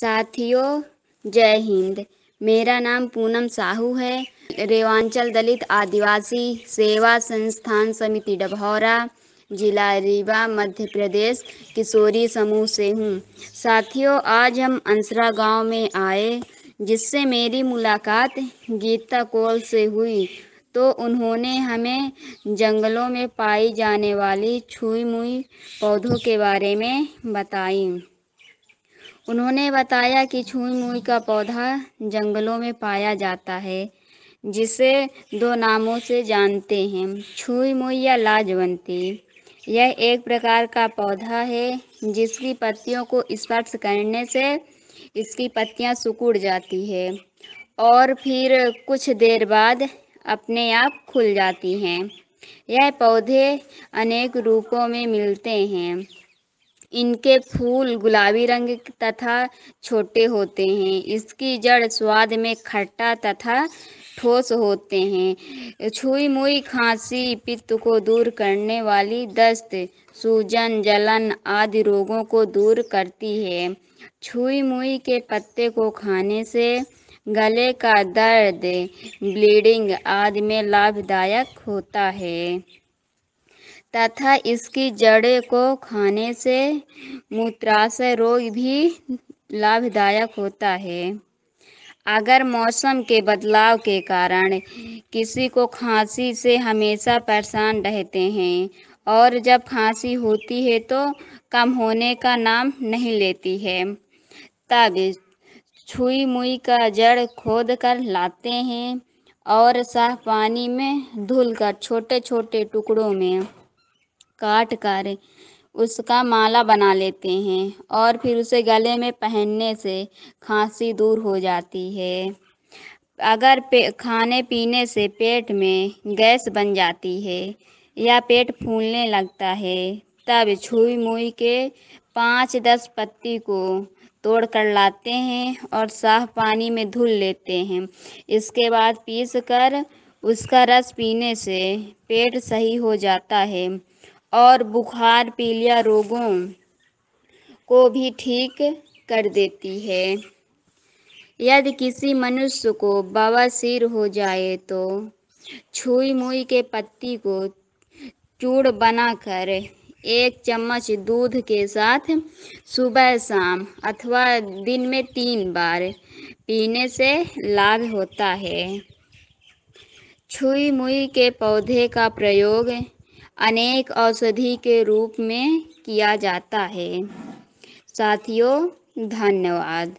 साथियों जय हिंद मेरा नाम पूनम साहू है रेवांचल दलित आदिवासी सेवा संस्थान समिति डभौरा जिला रीवा मध्य प्रदेश किशोरी समूह से हूँ साथियों आज हम अंसरा गांव में आए जिससे मेरी मुलाकात गीता कौल से हुई तो उन्होंने हमें जंगलों में पाई जाने वाली छुई मुई पौधों के बारे में बताई उन्होंने बताया कि छुई मुई का पौधा जंगलों में पाया जाता है जिसे दो नामों से जानते हैं छुई मुई या लाजवंती यह एक प्रकार का पौधा है जिसकी पत्तियों को स्पर्श करने से इसकी पत्तियां सिकुड़ जाती है और फिर कुछ देर बाद अपने आप खुल जाती हैं यह पौधे अनेक रूपों में मिलते हैं इनके फूल गुलाबी रंग तथा छोटे होते हैं इसकी जड़ स्वाद में खट्टा तथा ठोस होते हैं छुई मुई खांसी पित्त को दूर करने वाली दस्त सूजन जलन आदि रोगों को दूर करती है छुई मुई के पत्ते को खाने से गले का दर्द ब्लीडिंग आदि में लाभदायक होता है तथा इसकी जड़ें को खाने से मूत्राशय रोग भी लाभदायक होता है अगर मौसम के बदलाव के कारण किसी को खांसी से हमेशा परेशान रहते हैं और जब खांसी होती है तो कम होने का नाम नहीं लेती है तब छुई मुई का जड़ खोद कर लाते हैं और साफ पानी में धुल कर छोटे छोटे टुकड़ों में काट कर उसका माला बना लेते हैं और फिर उसे गले में पहनने से खांसी दूर हो जाती है अगर खाने पीने से पेट में गैस बन जाती है या पेट फूलने लगता है तब छुई मुई के पाँच दस पत्ती को तोड़ कर लाते हैं और साफ पानी में धुल लेते हैं इसके बाद पीस कर उसका रस पीने से पेट सही हो जाता है और बुखार पीलिया रोगों को भी ठीक कर देती है यदि किसी मनुष्य को बवासीर हो जाए तो छुई मुई के पत्ती को चूड़ बनाकर एक चम्मच दूध के साथ सुबह शाम अथवा दिन में तीन बार पीने से लाभ होता है छुई मुई के पौधे का प्रयोग अनेक औषधि के रूप में किया जाता है साथियों धन्यवाद